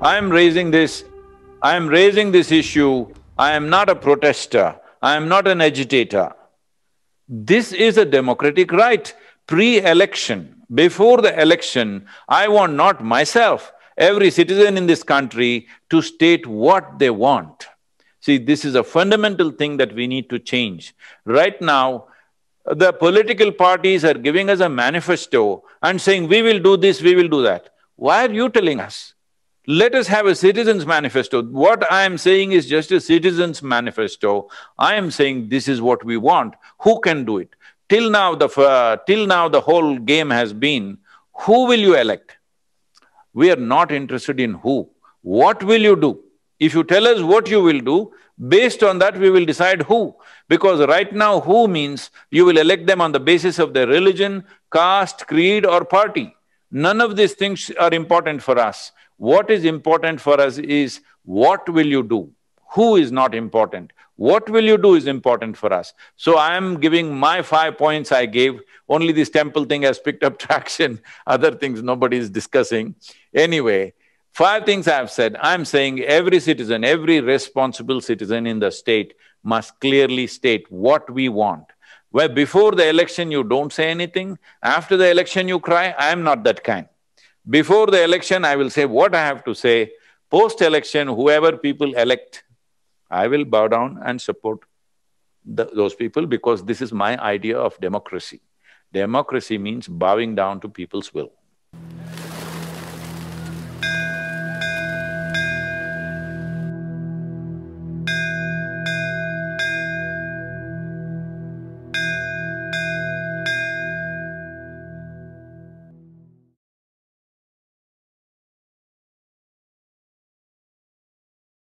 I am raising this, I am raising this issue, I am not a protester, I am not an agitator. This is a democratic right. Pre-election, before the election, I want not myself, every citizen in this country to state what they want. See, this is a fundamental thing that we need to change. Right now, the political parties are giving us a manifesto and saying, we will do this, we will do that. Why are you telling us? Let us have a citizen's manifesto. What I am saying is just a citizen's manifesto. I am saying this is what we want. Who can do it? Till now, the uh, till now the whole game has been who will you elect? We are not interested in who. What will you do? If you tell us what you will do, based on that we will decide who. Because right now, who means you will elect them on the basis of their religion, caste, creed, or party. None of these things are important for us. What is important for us is what will you do? Who is not important? What will you do is important for us. So I am giving my five points I gave, only this temple thing has picked up traction, other things nobody is discussing. Anyway, five things I have said. I'm saying every citizen, every responsible citizen in the state must clearly state what we want where before the election you don't say anything, after the election you cry, I am not that kind. Before the election, I will say what I have to say, post-election, whoever people elect, I will bow down and support the, those people because this is my idea of democracy. Democracy means bowing down to people's will.